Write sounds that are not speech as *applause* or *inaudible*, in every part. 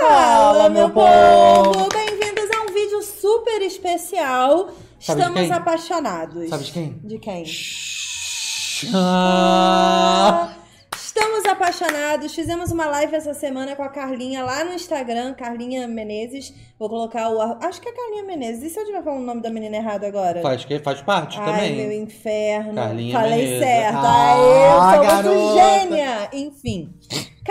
Fala, meu povo! Bem-vindos a um vídeo super especial. Sabe Estamos apaixonados. Sabe de quem? De quem? Ah, apaixonados, fizemos uma live essa semana com a Carlinha lá no Instagram, Carlinha Menezes. Vou colocar o. Acho que é Carlinha Menezes. E se eu tiver falando o nome da menina errado agora? Faz, faz parte Ai, também. Ai, meu inferno. Carlinha Falei Menezes. certo. Ah, Aê, eu sou muito gênia. Enfim.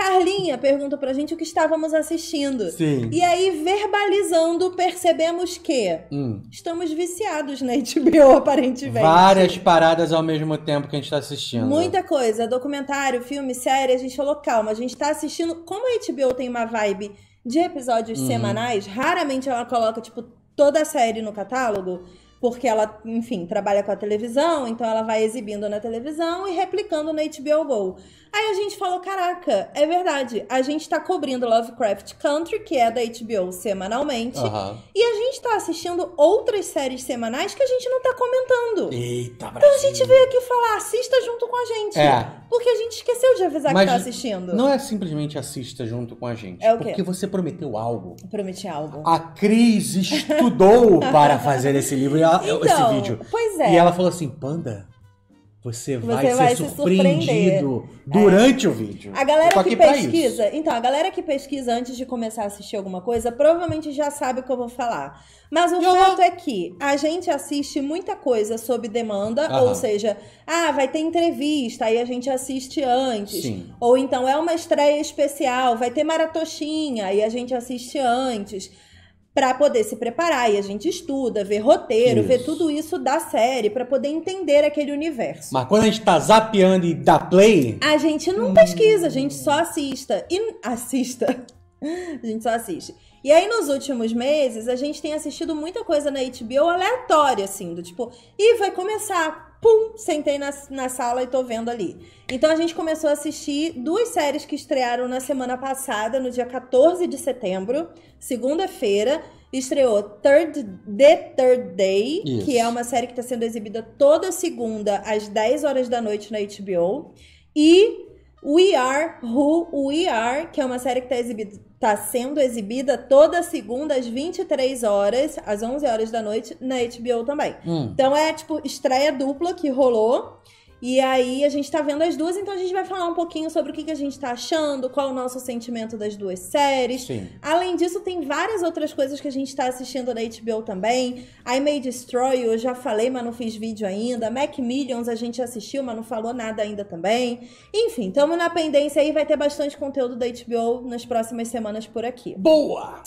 Carlinha pergunta pra gente o que estávamos assistindo. Sim. E aí, verbalizando, percebemos que hum. estamos viciados na HBO, *laughs* aparentemente. Várias paradas ao mesmo tempo que a gente está assistindo. Muita coisa. Documentário, filme, série. A gente falou, calma, a gente está assistindo. Como a HBO tem uma vibe de episódios uhum. semanais, raramente ela coloca, tipo, toda a série no catálogo porque ela, enfim, trabalha com a televisão, então ela vai exibindo na televisão e replicando na HBO Go. Aí a gente falou, caraca, é verdade, a gente tá cobrindo Lovecraft Country, que é da HBO semanalmente, uhum. e a gente tá assistindo outras séries semanais que a gente não tá comentando. Eita, Brasil. Então a gente veio aqui falar, assista junto com a gente. É. Porque a gente esqueceu de avisar Mas que tá assistindo. Não é simplesmente assista junto com a gente. É o quê? Porque você prometeu algo. Eu prometi algo. A Cris estudou para fazer esse livro e ela, então, esse vídeo. Pois é. E ela falou assim: Panda, você vai, você vai, ser surpreendido durante é. o vídeo. A galera que pesquisa, então a galera que pesquisa antes de começar a assistir alguma coisa, provavelmente já sabe o que eu vou falar. Mas o uhum. fato é que a gente assiste muita coisa sob demanda, uhum. ou seja, ah, vai ter entrevista, aí a gente assiste antes. Sim. Ou então é uma estreia especial, vai ter maratoxinha, aí a gente assiste antes para poder se preparar. E a gente estuda, vê roteiro, isso. vê tudo isso da série para poder entender aquele universo. Mas quando a gente tá zapeando e dá play. A gente não hum... pesquisa, a gente só assista. E assista. *laughs* a gente só assiste. E aí, nos últimos meses, a gente tem assistido muita coisa na HBO aleatória, assim, do tipo, e vai começar, pum, sentei na, na sala e tô vendo ali. Então, a gente começou a assistir duas séries que estrearam na semana passada, no dia 14 de setembro, segunda-feira, estreou Third, The Third Day, Isso. que é uma série que está sendo exibida toda segunda às 10 horas da noite na HBO. E We Are Who We Are, que é uma série que está tá sendo exibida toda segunda às 23 horas, às 11 horas da noite, na HBO também. Hum. Então é tipo estreia dupla que rolou. E aí a gente tá vendo as duas, então a gente vai falar um pouquinho sobre o que, que a gente tá achando, qual o nosso sentimento das duas séries. Sim. Além disso, tem várias outras coisas que a gente tá assistindo da HBO também. I May Destroy, eu já falei, mas não fiz vídeo ainda. Mac Millions a gente assistiu, mas não falou nada ainda também. Enfim, estamos na pendência aí, vai ter bastante conteúdo da HBO nas próximas semanas por aqui. Boa!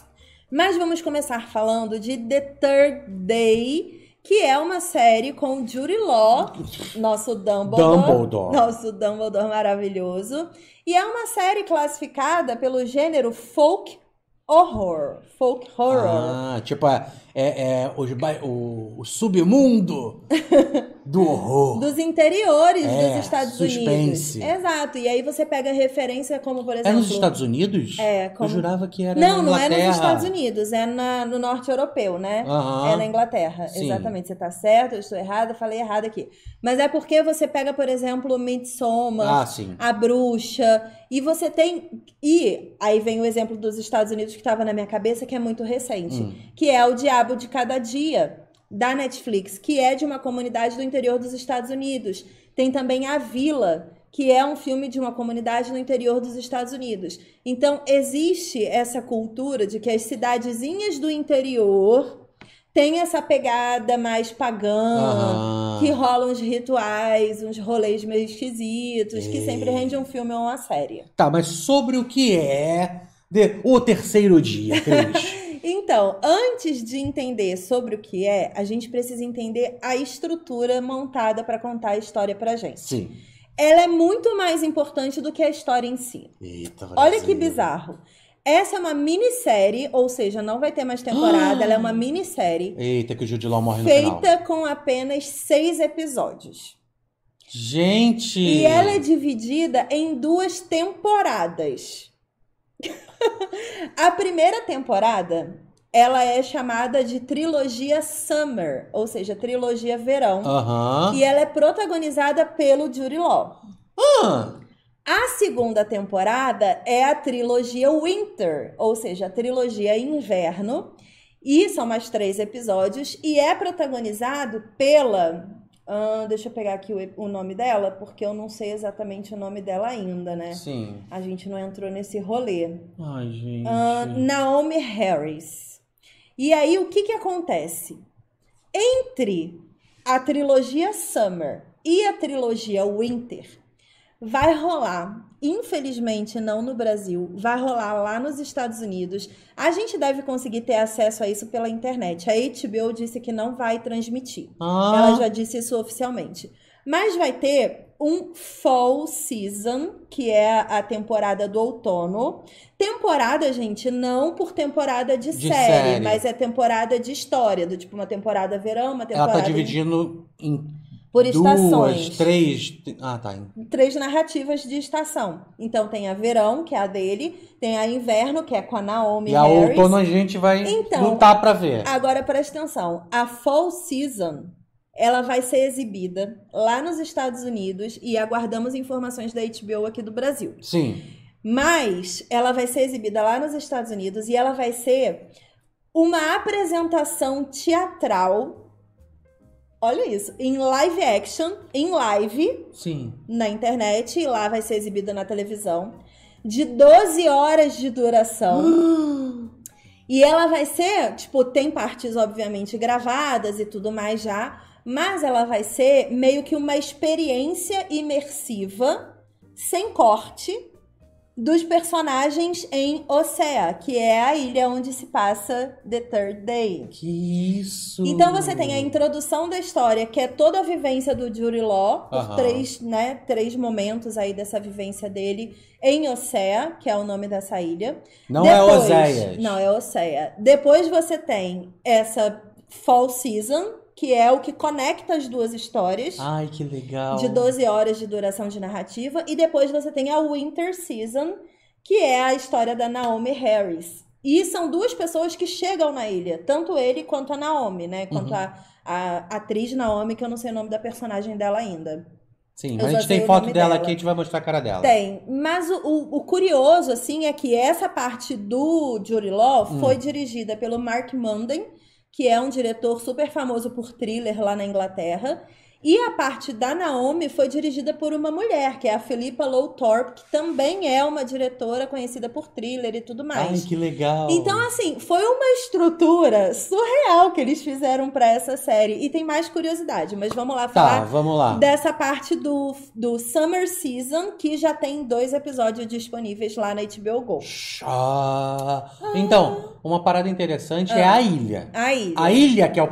Mas vamos começar falando de The Third Day que é uma série com Judy Law, nosso Dumbledore, Dumbledore, nosso Dumbledore maravilhoso, e é uma série classificada pelo gênero folk horror, folk horror. Ah, tipo é é, é, os, o, o, submundo *laughs* do horror. Dos interiores é, dos Estados suspense. Unidos. Exato. E aí você pega referência como, por exemplo... É nos Estados Unidos? É. Como... Eu jurava que era Não, na não é nos Estados Unidos. É na, no norte europeu, né? Uhum. É na Inglaterra. Sim. Exatamente. Você está certo, eu estou errada, falei errado aqui. Mas é porque você pega, por exemplo, Midsommar, ah, sim. A Bruxa... E você tem. E aí vem o exemplo dos Estados Unidos que estava na minha cabeça, que é muito recente, hum. que é o Diabo Diabo de Cada Dia, da Netflix, que é de uma comunidade do interior dos Estados Unidos. Tem também A Vila, que é um filme de uma comunidade no interior dos Estados Unidos. Então, existe essa cultura de que as cidadezinhas do interior têm essa pegada mais pagã, que rolam uns rituais, uns rolês meio esquisitos, que sempre rende um filme ou uma série. Tá, mas sobre o que é de... o terceiro dia, Cris? *laughs* Então, antes de entender sobre o que é, a gente precisa entender a estrutura montada para contar a história a gente. Sim. Ela é muito mais importante do que a história em si. Eita, Olha que bizarro. Essa é uma minissérie, ou seja, não vai ter mais *gasps* temporada, ah! ela é uma minissérie. Eita, que o Jude morre no final. Feita com apenas seis episódios. Gente! E ela é dividida em duas temporadas. *laughs* a primeira temporada, ela é chamada de trilogia Summer, ou seja, trilogia Verão. E ela é protagonizada pelo Jude Law. Ah! A segunda temporada é a trilogia Winter, ou seja, a trilogia Inverno. E são mais três episódios. E é protagonizado pela Uh, deixa eu pegar aqui o, o, nome dela, porque eu não sei exatamente o nome dela ainda, né? Sim. A gente não entrou nesse rolê. Ai, gente. Uh, Naomi Harris. E aí, o que que acontece? Entre a trilogia Summer e a trilogia Winter, vai rolar, infelizmente não no Brasil, vai rolar lá nos Estados Unidos. A gente deve conseguir ter acesso a isso pela internet. A HBO disse que não vai transmitir. Ah. Ela já disse isso oficialmente. Mas vai ter um fall season, que é a temporada do outono. Temporada, gente, não por temporada de, de série, série, mas é temporada de história, do tipo uma temporada verão, uma temporada. Ela tá dividindo em por estações. Duas, três. Ah, tá. Três narrativas de estação. Então tem a verão, que é a dele, tem a inverno, que é com a Naomi. E a Harris. outono a gente vai então, lutar para ver. Agora presta atenção. A fall season ela vai ser exibida lá nos Estados Unidos e aguardamos informações da HBO aqui do Brasil. Sim. Mas ela vai ser exibida lá nos Estados Unidos e ela vai ser uma apresentação teatral Olha isso, em live action, em live, Sim. na internet, e lá vai ser exibida na televisão, de 12 horas de duração. *gasps* E ela vai ser, tipo, tem partes, obviamente, gravadas e tudo mais já, mas ela vai ser meio que uma experiência imersiva, sem corte, dos personagens em Ocea, que é a ilha onde se passa The Third Day. Que isso! Então você tem a introdução da história, que é toda a vivência do Jury Law, os três, né, três momentos aí dessa vivência dele em Ocea, que é o nome dessa ilha. Não é Depois, é Oséias. Não, é Ocea. Depois você tem essa Fall Season, que é o que conecta as duas histórias. Ai, que legal. De 12 horas de duração de narrativa. E depois você tem a Winter Season, que é a história da Naomi Harris. E são duas pessoas que chegam na ilha, tanto ele quanto a Naomi, né? Quanto uhum. a, a atriz Naomi, que eu não sei o nome da personagem dela ainda. Sim, mas a gente tem foto dela, dela, aqui, a gente vai mostrar a cara dela. Tem. Mas o, o, o curioso, assim, é que essa parte do Jury Law hum. foi dirigida pelo Mark Munden, que é um diretor super famoso por thriller lá na Inglaterra. E a parte da Naomi foi dirigida por uma mulher, que é a Philippa Thorpe que também é uma diretora conhecida por thriller e tudo mais. Ai, que legal! Então, assim, foi uma estrutura surreal que eles fizeram para essa série. E tem mais curiosidade, mas vamos lá tá, falar tá, vamos lá. dessa parte do, do Summer Season, que já tem dois episódios disponíveis lá na HBO Go. Ah. Então, uma parada interessante é ah. é a ilha. A ilha. A ilha que é o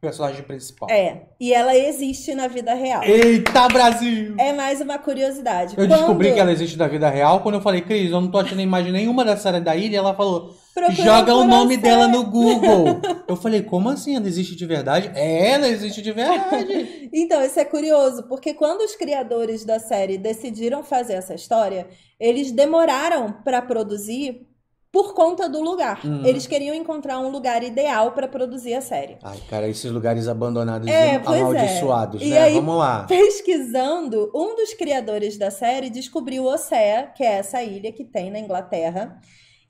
personagem principal. É. E ela existe na vida real. Eita, Brasil! É mais uma curiosidade. Eu quando... descobri que ela existe na vida real quando eu falei, Cris, eu não tô achando imagem nenhuma da série da ilha. Ela falou, joga o nome dela no Google. *laughs* eu falei, como assim? Ela existe de verdade? É, ela existe de verdade. *laughs* então, isso é curioso, porque quando os criadores da série decidiram fazer essa história, eles demoraram para produzir por conta do lugar. Uhum. Eles queriam encontrar um lugar ideal para produzir a série. Ai, cara, esses lugares abandonados é, é. amaldiçoados, é. né? Aí, Vamos lá. Pesquisando, um dos criadores da série descobriu Ocea, que é essa ilha que tem na Inglaterra.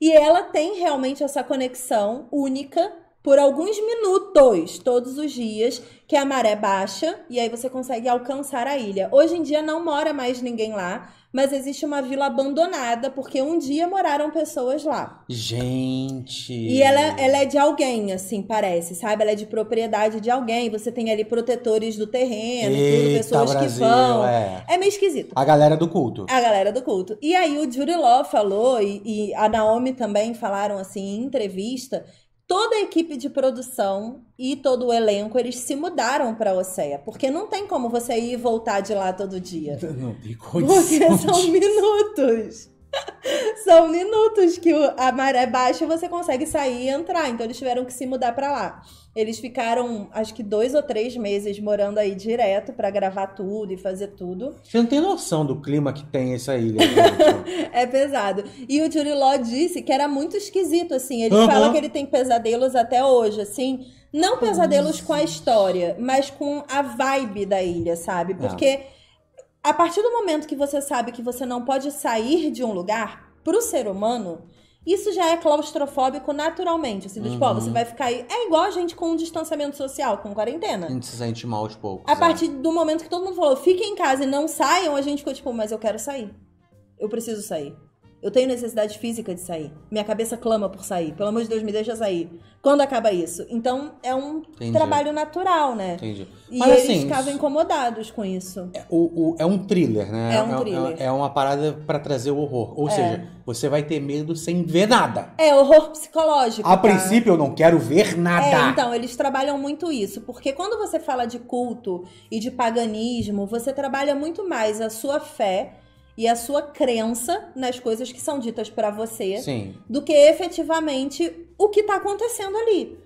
E ela tem realmente essa conexão única por alguns minutos todos os dias, que a maré baixa e aí você consegue alcançar a ilha. Hoje em dia não mora mais ninguém lá, mas existe uma vila abandonada porque um dia moraram pessoas lá. Gente. E ela, ela é de alguém, assim, parece, sabe? Ela é de propriedade de alguém. Você tem ali protetores do terreno, Eita, pessoas Brasil, que vão. É. é. meio esquisito. A galera do culto. A galera do culto. E aí o Juriló falou e, e a Naomi também falaram assim em entrevista toda a equipe de produção e todo o elenco, eles se mudaram para Oceia, porque não tem como você ir e voltar de lá todo dia. Não, *laughs* não tem condição. Porque são minutos. *laughs* São minutos que a maré baixa você consegue sair e entrar. Então eles tiveram que se mudar para lá. Eles ficaram, acho que dois ou três meses morando aí direto para gravar tudo e fazer tudo. Você não tem noção do clima que tem essa ilha. Né? *laughs* é pesado. E o Jury Law disse que era muito esquisito, assim. Ele uhum. fala que ele tem pesadelos até hoje, assim. Não pesadelos com a história, mas com a vibe da ilha, sabe? É. Porque a partir do momento que você sabe que você não pode sair de um lugar, para o ser humano, isso já é claustrofóbico naturalmente. Assim, uhum. tipo, ó, uhum. você vai ficar aí. É igual a gente com um distanciamento social, com quarentena. A gente se sente mal de pouco. A é. partir do momento que todo mundo falou, fiquem em casa e não saiam, a gente ficou tipo, mas eu quero sair. Eu preciso sair. Eu tenho necessidade física de sair. Minha cabeça clama por sair. Pelo amor de Deus, me deixa sair. Quando acaba isso? Então é um Entendi. trabalho natural, né? Entendi. E Mas, eles assim, ficavam incomodados com isso. É, o, o, é, um thriller, né? É um é é thriller. É, é uma parada para trazer o horror. Ou é. seja, você vai ter medo sem ver nada. É, horror psicológico. A tá? princípio eu não quero ver nada. É, então, eles trabalham muito isso. Porque quando você fala de culto e de paganismo, você trabalha muito mais a sua fé e a sua crença nas coisas que são ditas para você Sim. do que efetivamente o que está acontecendo ali.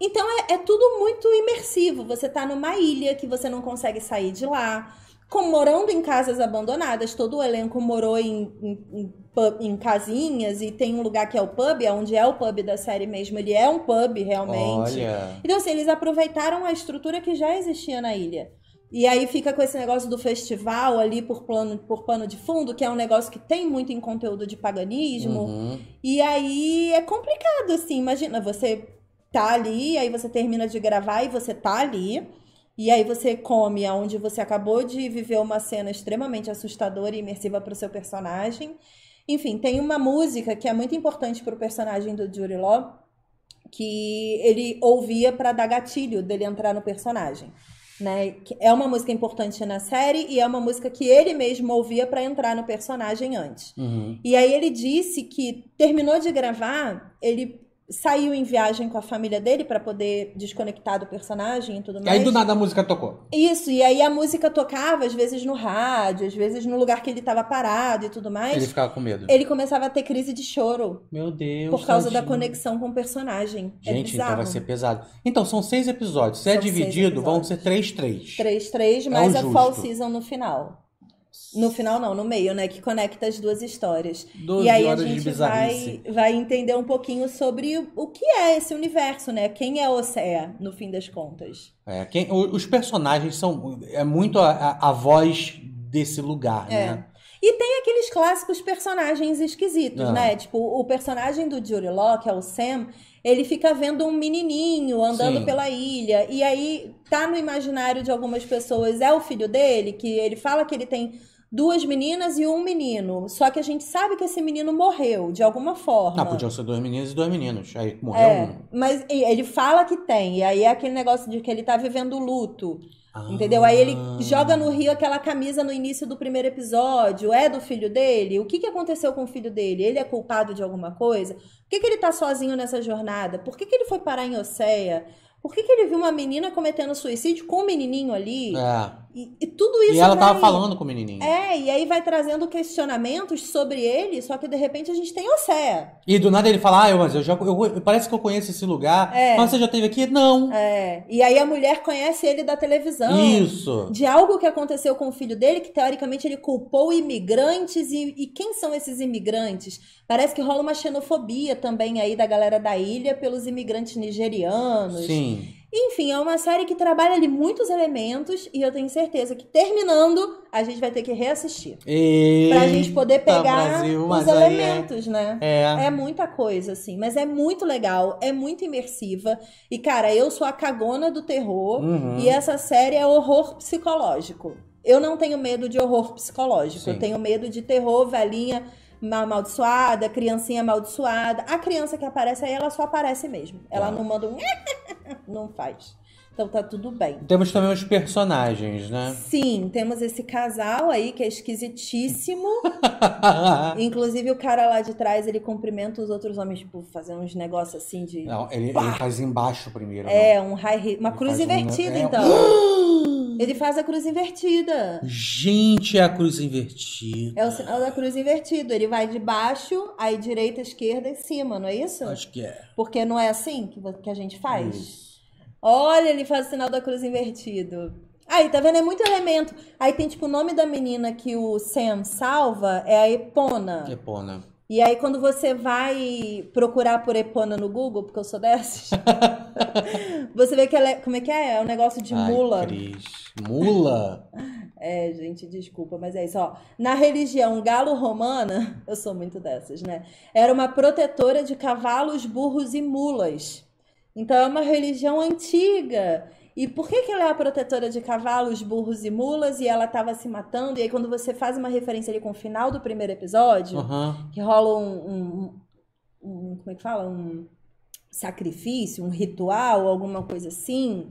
Então é, é, tudo muito imersivo. Você está numa ilha que você não consegue sair de lá. Com, morando em casas abandonadas, todo o elenco morou em, em, em, pub, em casinhas e tem um lugar que é o pub, é onde é o pub da série mesmo. Ele é um pub realmente. Olha. Então, assim, eles aproveitaram a estrutura que já existia na ilha. E aí fica com esse negócio do festival ali por, plano, por pano de fundo, que é um negócio que tem muito em conteúdo de paganismo. Uhum. E aí é complicado, assim. Imagina, você tá ali, aí você termina de gravar e você tá ali. E aí você come aonde você acabou de viver uma cena extremamente assustadora e imersiva para o seu personagem. Enfim, tem uma música que é muito importante para o personagem do Jury Law, que ele ouvia para dar gatilho dele entrar no personagem. Né? É uma música importante na série e é uma música que ele mesmo ouvia para entrar no personagem antes. Uhum. E aí ele disse que terminou de gravar, ele saiu em viagem com a família dele para poder desconectar do personagem e tudo mais. E aí do nada a música tocou. Isso, e aí a música tocava às vezes no rádio, às vezes no lugar que ele estava parado e tudo mais. Ele ficava com medo. Ele começava a ter crise de choro. Meu Deus. Por causa tadinho. da conexão com o personagem. É Gente, é então vai ser pesado. Então são seis episódios. Se é são é dividido, vão ser três, três. Três, três, mais é a é fall season no final. No final não, no meio, né? Que conecta as duas histórias. Doze e aí a gente vai, vai entender um pouquinho sobre o que é esse universo, né? Quem é Ocea, no fim das contas. É, quem, os personagens são. É muito a, a voz desse lugar, é. né? E tem aqueles clássicos personagens esquisitos, ah. né? Tipo, o personagem do Jury Law, que é o Sam, ele fica vendo um menininho andando Sim. pela ilha. E aí tá no imaginário de algumas pessoas, é o filho dele, que ele fala que ele tem duas meninas e um menino. Só que a gente sabe que esse menino morreu, de alguma forma. Ah, podiam ser duas meninas e dois meninos. Aí morreu é, um. Mas ele fala que tem. E aí é aquele negócio de que ele tá vivendo luto. Ah. Entendeu? Aí ele ah. joga no Rio aquela camisa no início do primeiro episódio. É do filho dele? O que, que aconteceu com o filho dele? Ele é culpado de alguma coisa? Por que, que ele tá sozinho nessa jornada? Por que, que ele foi parar em Oceia? Por que, que ele viu uma menina cometendo suicídio com um menininho ali? É. E, e, tudo isso. E ela vai... tava falando com o menininho. É, e aí vai trazendo questionamentos sobre ele, só que de repente a gente tem Océia. E do nada ele fala: Ah, mas eu já. Eu, parece que eu conheço esse lugar. É. Mas você já teve aqui? Não. É. E aí a mulher conhece ele da televisão. Isso. De algo que aconteceu com o filho dele, que teoricamente ele culpou imigrantes. E, e quem são esses imigrantes? Parece que rola uma xenofobia também aí da galera da ilha pelos imigrantes nigerianos. Sim. Enfim, é uma série que trabalha ali muitos elementos e eu tenho certeza que terminando a gente vai ter que reassistir. Eita, pra gente poder pegar Brasil, os é- elementos, é... né? É. é muita coisa, assim. Mas é muito legal, é muito imersiva. E, cara, eu sou a cagona do terror uhum. e essa série é horror psicológico. Eu não tenho medo de horror psicológico. Sim. Eu tenho medo de terror, velhinha amaldiçoada, criancinha amaldiçoada. A criança que aparece aí, ela só aparece mesmo. Ela ah. não manda um. *laughs* não faz. Então tá tudo bem. Temos também os personagens, né? Sim, temos esse casal aí que é esquisitíssimo. *laughs* Inclusive o cara lá de trás, ele cumprimenta os outros homens, tipo, fazendo uns negócios assim de. Não, ele, ele faz embaixo primeiro. É, não. um high, uma ele cruz invertida, um... É, então. *gasps* *gasps* *gasps* Ele faz a cruz invertida. Gente, é a cruz invertida. É o sinal da cruz invertida. Ele vai de baixo, aí direita, esquerda, e cima, não é isso? Acho que é. Porque não é assim que a gente faz. Isso. Olha, ele faz o sinal da cruz invertido. Aí, tá vendo? É muito elemento. Aí tem, tipo, o nome da menina que o Sam salva é a Epona. Epona. E aí, quando você vai procurar por Epona no Google, porque eu sou dessas, *laughs* você vê que ela é. Como é que é? É um negócio de Ai, mula. Cris. Mula? *laughs* é, gente, desculpa, mas é isso. Ó, na religião galo-romana, *laughs* eu sou muito dessas, né? Era uma protetora de cavalos, burros e mulas. Então, é uma religião antiga e por que, que ela é a protetora de cavalos, burros e mulas e ela estava se matando? E aí, quando você faz uma referência ali com o final do primeiro episódio, uhum. que rola um, um, um. Como é que fala? Um sacrifício, um ritual, alguma coisa assim.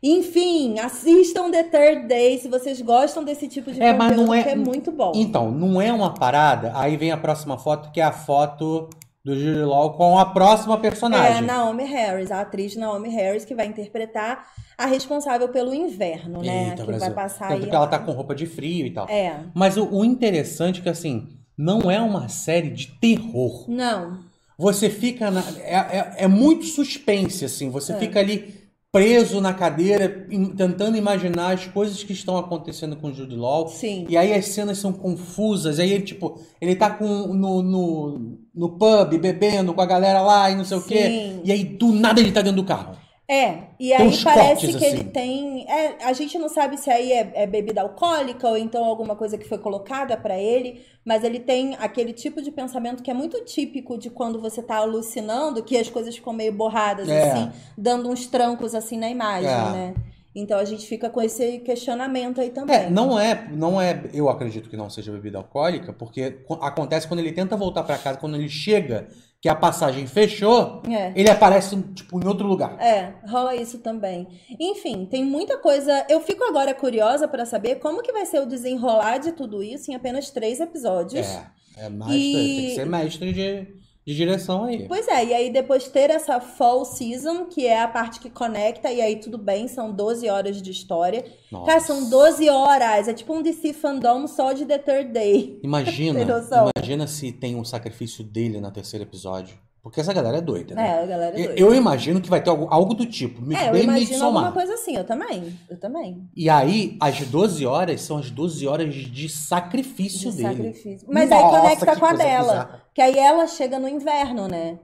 Enfim, assistam The Third Day se vocês gostam desse tipo de é, conteúdo, mas não é... é muito bom. Então, não é uma parada. Aí vem a próxima foto, que é a foto do Jude Law com a próxima personagem. É Naomi Harris, a atriz Naomi Harris, que vai interpretar a responsável pelo inverno, né? Eita, que Brasil. vai passar Tanto aí. ela tá com roupa de frio e tal. É. Mas o, o interessante é que, assim, não é uma série de terror. Não. Você fica na. É, é, é muito suspense, assim. Você é. fica ali preso na cadeira, tentando imaginar as coisas que estão acontecendo com o Jude Law. Sim. E aí as cenas são confusas. E aí, tipo, ele tá com, no, no, no pub, bebendo com a galera lá e não sei Sim. o quê. E aí, do nada, ele tá dentro do carro. É, e aí parece que assim. ele tem. É, a gente não sabe se aí é, é, bebida alcoólica ou então alguma coisa que foi colocada para ele, mas ele tem aquele tipo de pensamento que é muito típico de quando você tá alucinando, que as coisas ficam meio borradas, é. assim, dando uns trancos assim na imagem, é. né? Então a gente fica com esse questionamento aí também. É, né? não é, não é, eu acredito que não seja bebida alcoólica, porque acontece quando ele tenta voltar para casa, quando ele chega, que a passagem fechou, é. ele aparece tipo em outro lugar. É, rola isso também. Enfim, tem muita coisa. Eu fico agora curiosa para saber como que vai ser o desenrolar de tudo isso em apenas três episódios. É, é mestre, e... tem que ser mestre de de direção aí. Pois é, e aí depois ter essa fall season, que é a parte que conecta, e aí tudo bem, são 12 horas de história. Nossa. Cara, são 12 horas, é tipo um DC fandom só de The Third Day. Imagina, *laughs* imagina se tem um sacrifício dele no terceiro episódio. Porque essa galera é doida, né? É, a galera é doida. Eu, imagino que vai ter algo, algo do tipo. Me, é, eu imagino alguma coisa assim, eu também. Eu também. E aí, as 12 horas são as 12 horas de sacrifício de dele. Sacrifício. Mas Nossa, aí conecta com a dela. Bizarra. Que aí ela chega no inverno, né?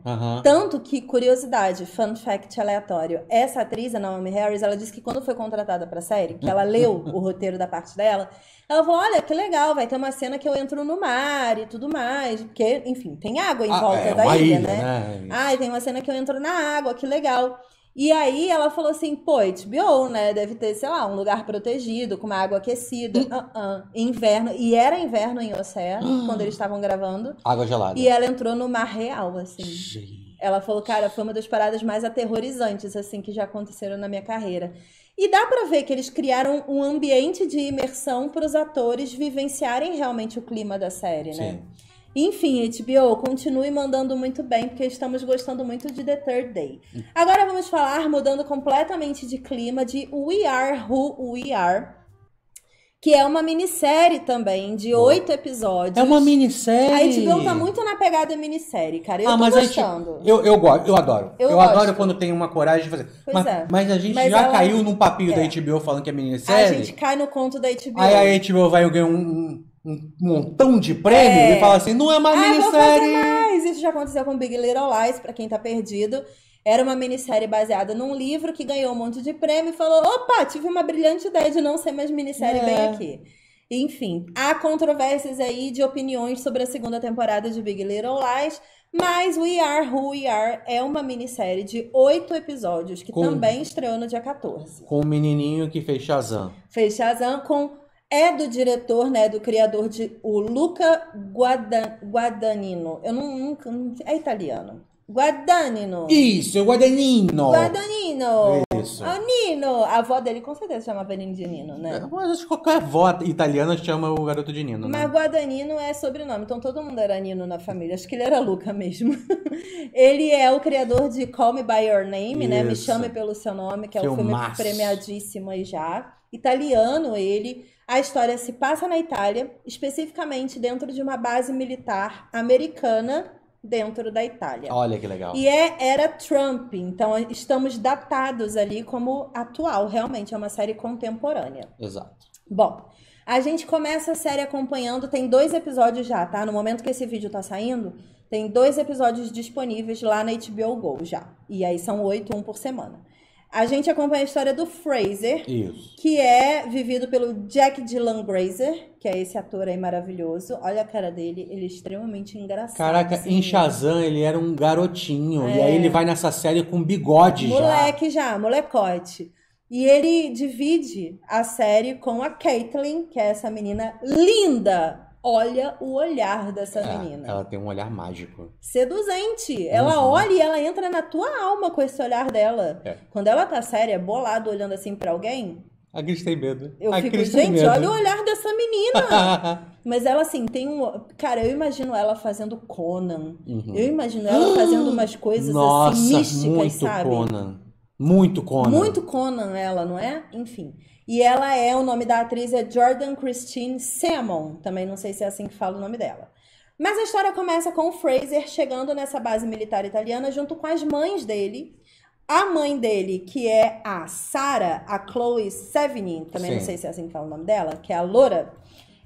Tanto que, curiosidade, fun fact aleatório. Essa atriz, a Naomi Harris, ela disse que quando foi contratada pra série, que ela leu o roteiro da parte dela, ela falou: olha, que legal, vai ter uma cena que eu entro no mar e tudo mais. Porque, enfim, tem água em ah, volta é, da ilha, ilha, né? né? Ai. tem uma cena que eu entro na água, que legal. E aí ela falou assim, pô, HBO, né? Deve ter, sei lá, um lugar protegido, com uma água aquecida. Uh -uh. Inverno. E era inverno em Oceano ah. quando eles estavam gravando. Água gelada. E ela entrou no mar real, assim. Gente. Ela falou, cara, foi uma das paradas mais aterrorizantes, assim, que já aconteceram na minha carreira. E dá para ver que eles criaram um ambiente de imersão para os atores vivenciarem realmente o clima da série, Sim. né? Sim. Enfim, HBO, continue mandando muito bem, porque estamos gostando muito de The Third Day. Hum. Agora vamos falar, mudando completamente de clima, de We Are Who We Are que é uma minissérie também, de oito episódios. É uma minissérie? A HBO tá muito na pegada minissérie, cara. Eu ah, tô mas gostando. Gente, eu, eu, gosto, eu adoro. Eu, eu adoro quando tem uma coragem de fazer. Pois mas, é. mas a gente mas já ela... caiu num papinho é. da HBO falando que é minissérie? A gente cai no conto da HBO. Aí a HBO vai ganhar um, um um montão de prêmio é. e fala assim, não é uma ah, minissérie. mais. Isso já aconteceu com Big Little Lies, pra quem tá perdido. Era uma minissérie baseada num livro que ganhou um monte de prêmio e falou: opa, tive uma brilhante ideia de não ser mais minissérie é. bem aqui. Enfim, há controvérsias aí de opiniões sobre a segunda temporada de Big Little Lies, mas We Are Who We Are é uma minissérie de oito episódios que com, também estreou no dia 14. Com o um menininho que fez Shazam. Fez Shazam com é do diretor, né, do criador de o Luca Guada, Guadagnino. Eu não, nunca, é italiano. Guadagnino. Isso, é Guadagnino. Guadagnino. Isso. A ah, Nino. A avó dele com certeza chamava ele de Nino, né? É, mas acho que qualquer avó italiana chama o garoto de Nino. Né? Mas Guadagnino é sobrenome, então todo mundo era Nino na família. Acho que ele era Luca mesmo. *laughs* ele é o criador de Call Me By Your Name, Isso. né? Me Chame Pelo Seu Nome, que é um filme premiadíssimo aí já italiano ele. A história se passa na Itália, especificamente dentro de uma base militar americana dentro da Itália. Olha que legal. E é era Trump, então estamos datados ali como atual, realmente é uma série contemporânea. Exato. Bom, a gente começa a série acompanhando, tem dois episódios já, tá? No momento que esse vídeo tá saindo, tem dois episódios disponíveis lá na HBO Go já. E aí são oito, um por semana. A gente acompanha a história do Fraser, Isso. que é vivido pelo Jack Dylan Grazer, que é esse ator aí maravilhoso. Olha a cara dele, ele é extremamente engraçado. Caraca, assim, em Shazam né? ele era um garotinho, é... e aí é. ele vai nessa série com bigode Moleque já. já, molecote. E ele divide a série com a Caitlyn, que é essa menina linda, olha o olhar dessa é, menina. Ela tem um olhar mágico. Seduzente. Ela uhum. olha e ela entra na tua alma com esse olhar dela. É. Quando ela tá séria, bolado, olhando assim para alguém. A Cris tem medo. Eu a fico, Cris gente, olha o olhar dessa menina. *laughs* Mas ela, assim, tem um. Cara, eu imagino ela fazendo Conan. Uhum. Eu imagino ela fazendo umas coisas assim, Nossa, assim místicas, muito sabe? Conan. Muito Conan. Muito Conan ela, não é? Enfim. E ela é, o nome da atriz é Jordan Christine Salmon, também não sei se é assim que fala o nome dela. Mas a história começa com o Fraser chegando nessa base militar italiana junto com as mães dele. A mãe dele, que é a Sara, a Chloe Sevigny, também Sim. não sei se é assim que fala o nome dela, que é a loura,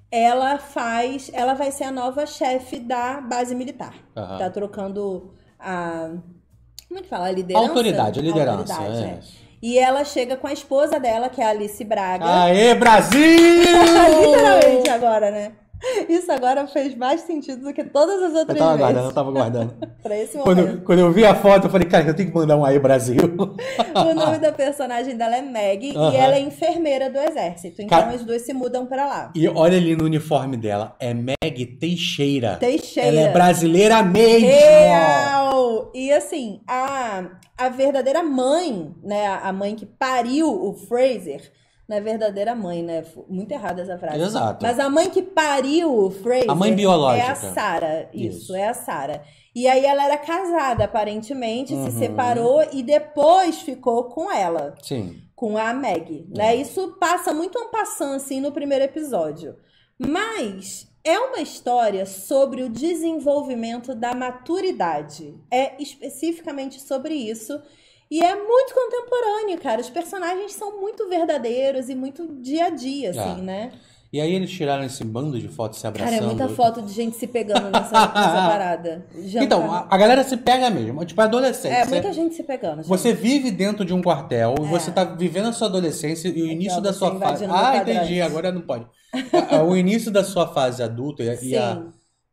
ela faz, ela vai ser a nova chefe da base militar. Uhum. Tá trocando a como é que fala? A liderança? Autoridade, a liderança. Autoridade, é. É. E ela chega com a esposa dela, que é a Alice Braga. Aê, Brasil! *laughs* Literalmente agora, né? Isso agora fez mais sentido do que todas as outras eu tava Guardando, eu tava guardando. *laughs* pra esse momento. Quando, quando, eu vi a foto, eu falei, cara, eu tenho que mandar um aí, Brasil. *laughs* o nome da personagem dela é Maggie e ela é enfermeira do exército. Então Car... os dois se mudam pra lá. E olha ali no uniforme dela, é Maggie Teixeira. Teixeira. Ela é brasileira mesmo! Real! e assim, a, a verdadeira mãe, né? A mãe que pariu o Fraser, é verdadeira mãe, né? Muito errada essa frase. Exato. Mas a mãe que pariu o Fraser. A mãe biológica. É a Sara. Isso, isso, é a Sara. E aí ela era casada, aparentemente, uhum. se separou e depois ficou com ela. Sim. Com a Meg, né? É. Isso passa muito um passando assim no primeiro episódio. Mas é uma história sobre o desenvolvimento da maturidade. É especificamente sobre isso. E é muito contemporâneo, cara. Os personagens são muito verdadeiros e muito dia a dia, assim, ah. né? E aí eles tiraram esse bando de fotos se abraçando. Cara, é muita foto de gente se pegando nessa, nessa *laughs* parada. Jantar. Então, a, a, galera se pega mesmo. Tipo, adolescente. É, muita gente se pegando. Gente. Você vive dentro de um quartel, é. você tá vivendo a sua adolescência e o é início é da sua fase. Ah, entendi, agora não pode. *laughs* o início da sua fase adulta e, e a,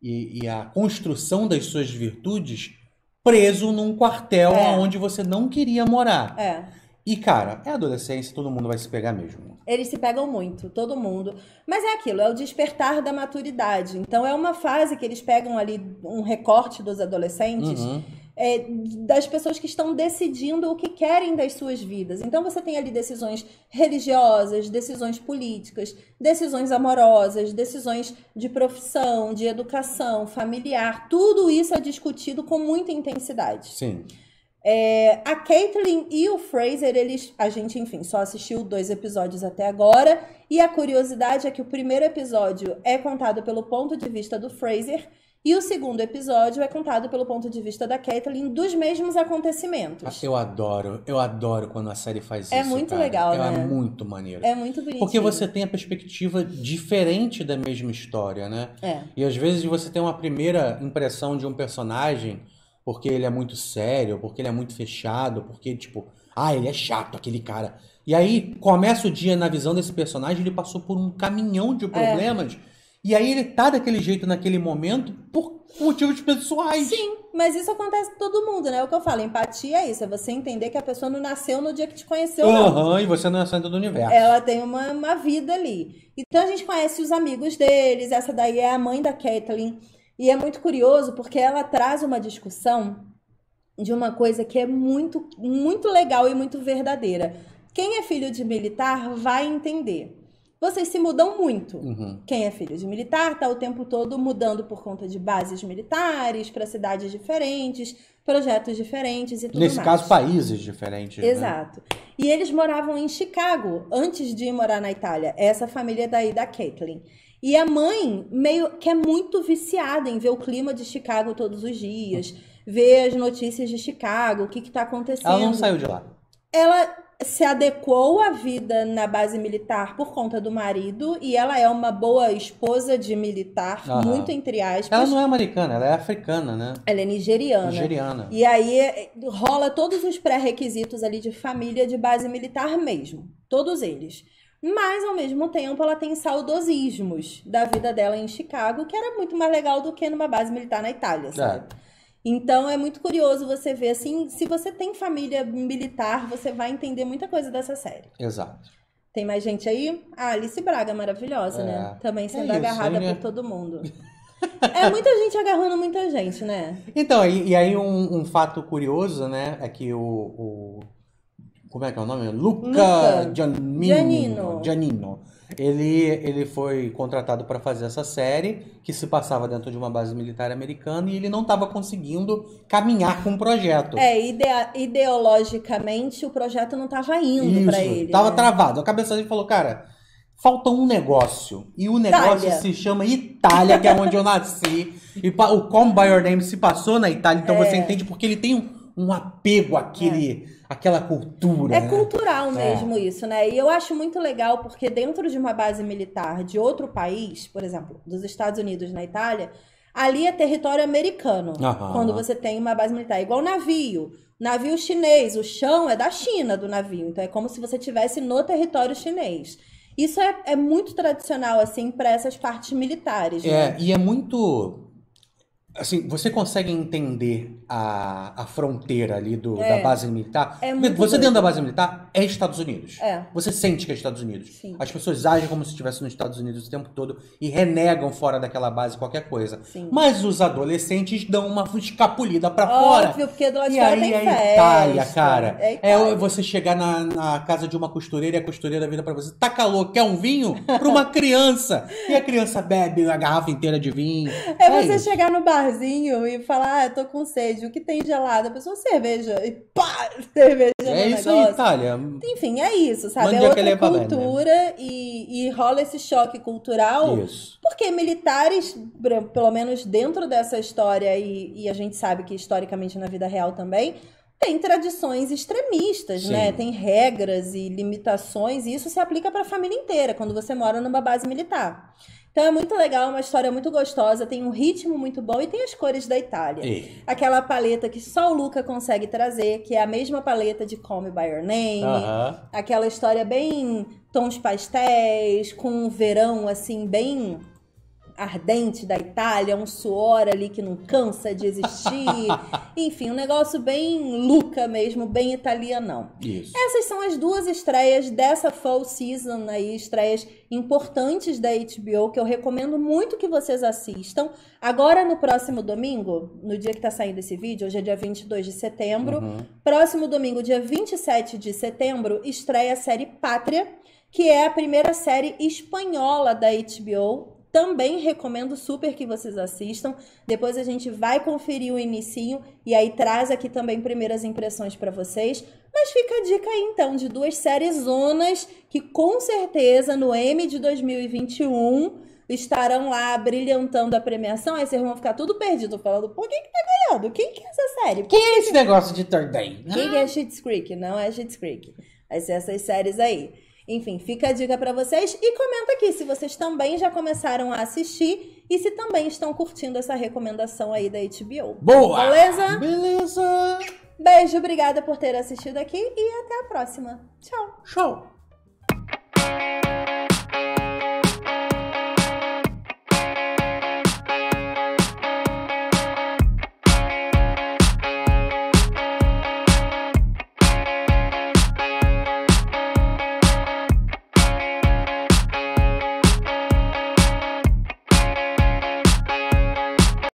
e, e a construção das suas virtudes preso num quartel é. onde você não queria morar. É. E, cara, é adolescência, todo mundo vai se pegar mesmo eles se pegam muito, todo mundo. Mas é aquilo, é o despertar da maturidade. Então é uma fase que eles pegam ali um recorte dos adolescentes. Uhum. É, das pessoas que estão decidindo o que querem das suas vidas. Então você tem ali decisões religiosas, decisões políticas, decisões amorosas, decisões de profissão, de educação, familiar. Tudo isso é discutido com muita intensidade. Sim. É, a Caitlyn e o Fraser, eles, a gente, enfim, só assistiu dois episódios até agora. E a curiosidade é que o primeiro episódio é contado pelo ponto de vista do Fraser e o segundo episódio é contado pelo ponto de vista da Caitlyn dos mesmos acontecimentos. Eu adoro, eu adoro quando a série faz é isso. É muito cara. legal, Ela é né? É muito maneiro. É muito bonito. Porque você tem a perspectiva diferente da mesma história, né? É. E às vezes você tem uma primeira impressão de um personagem porque ele é muito sério, porque ele é muito fechado, porque, tipo, ah, ele é chato aquele cara. E aí começa o dia na visão desse personagem, ele passou por um caminhão de é. problemas. É. E aí ele tá daquele jeito naquele momento por motivos pessoais. Sim, mas isso acontece com todo mundo, né? É o que eu falo, empatia é isso, é você entender que a pessoa não nasceu no dia que te conheceu. Aham, uhum, e você não é centro do universo. Ela tem uma, uma vida ali. Então a gente conhece os amigos deles, essa daí é a mãe da Kathleen. E é muito curioso porque ela traz uma discussão de uma coisa que é muito, muito legal e muito verdadeira. Quem é filho de militar vai entender. Vocês se mudam muito. Uhum. Quem é filho de militar está o tempo todo mudando por conta de bases militares, para cidades diferentes, projetos diferentes e tudo Nesse mais. caso, países diferentes. Né? Exato. Né? E eles moravam em Chicago antes de ir morar na Itália. Essa família é daí da Caitlin. E a mãe meio que é muito viciada em ver o clima de Chicago todos os dias, ver as notícias de Chicago, o que está acontecendo. Ela não saiu de lá. Ela se adequou à vida na base militar por conta do marido e ela é uma boa esposa de militar, Aham. muito entre aspas. Ela não é americana, ela é africana, né? Ela é nigeriana. Nigeriana. E aí é, rola todos os pré-requisitos ali de família de base militar mesmo, todos eles mas ao mesmo tempo ela tem saudosismos da vida dela em Chicago, que era muito mais legal do que numa base militar na Itália, sabe? É. Então é muito curioso você ver assim, se você tem família militar, você vai entender muita coisa dessa série. Exato. Tem mais gente aí? A ah, Alice Braga, maravilhosa, né? é. né? Também sendo é isso, agarrada minha... por todo mundo. É muita gente agarrando muita gente, né? Então, e, e aí um, um, fato curioso, né, é que o, o como é que é o nome? Luca, Luca Giannino. Giannino. Giannino. Ele, ele foi contratado para fazer essa série que se passava dentro de uma base militar americana e ele não estava conseguindo caminhar com o projeto. É, ide ideologicamente o projeto não estava indo para ele. Tava né? travado. A cabeça dele falou, cara, falta um negócio. E o negócio Itália. se chama Itália, que é onde eu nasci. E o Come By Your Name se passou na Itália, então é. você entende porque ele tem um, um apego àquele. É aquela cultura. É né? cultural é. mesmo é. isso, né? E eu acho muito legal porque dentro de uma base militar de outro país, por exemplo, dos Estados Unidos na Itália, ali é território americano. Aham. Quando você tem uma base militar, igual navio, navio chinês, o chão é da China do navio, então é como se você tivesse no território chinês. Isso é, é muito tradicional assim para essas partes militares. É né? e é muito Assim, você consegue entender a, a fronteira ali do, é, da base militar? É muito você doido. dentro da base militar é Estados Unidos. É. Você sente que é Estados Unidos. Sim. As pessoas agem como se estivessem nos Estados Unidos o tempo todo e renegam fora daquela base qualquer coisa. Sim. Mas os adolescentes dão uma escapulida para fora. Óbvio, porque do lado de fora tem é festa. Itália, cara. É, é Itália. é você chegar na, na casa de uma costureira e a costureira vira para você, tá calor, quer um vinho? Pra uma *laughs* criança. e a criança bebe a garrafa inteira de vinho. É, é você isso. chegar no bar barzinho e falar, ah, eu tô com sede, o que tem gelado? A pessoa cerveja e pá, *laughs* cerveja é isso negócio. Aí, Itália. Enfim, é isso, sabe? Mande é outra cultura e, e rola esse choque cultural. Isso. Porque militares, pelo menos dentro dessa história, e, e a gente sabe que historicamente na vida real também, tem tradições extremistas, né? Sim. né? Tem regras e limitações, e isso se aplica para a família inteira quando você mora numa base militar. Então é muito legal, uma história muito gostosa, tem um ritmo muito bom e tem as cores da Itália. E... Aquela paleta que só o Luca consegue trazer, que é a mesma paleta de Come By Your Name. Uh -huh. Aquela história bem tons pastéis, com um verão assim bem ardente da Itália, um suor ali que não cansa de existir. *laughs* Enfim, um negócio bem Luca mesmo, bem italianão. Isso. Essas são as duas estreias dessa fall season aí, estreias importantes da HBO que eu recomendo muito que vocês assistam. Agora no próximo domingo, no dia que tá saindo esse vídeo, hoje é dia 22 de setembro, uhum. próximo domingo, dia 27 de setembro, estreia a série Pátria, que é a primeira série espanhola da HBO também recomendo super que vocês assistam. Depois a gente vai conferir o inicinho e aí traz aqui também primeiras impressões para vocês. Mas fica a dica aí então de duas séries zonas que com certeza no M de 2021 estarão lá brilhantando a premiação. Aí vocês vão ficar tudo perdido falando, por que que tá ganhando? Quem que é essa série? Quem é esse negócio de Third Down Quem é ah. é Schitt's Creek? Não é Schitt's Creek. Vai ser essas séries aí. Enfim, fica a dica para vocês e comenta aqui se vocês também já começaram a assistir e se também estão curtindo essa recomendação aí da HBO. Boa! Beleza? Beleza! Beijo, obrigada por ter assistido aqui e até a próxima. Tchau! Tchau.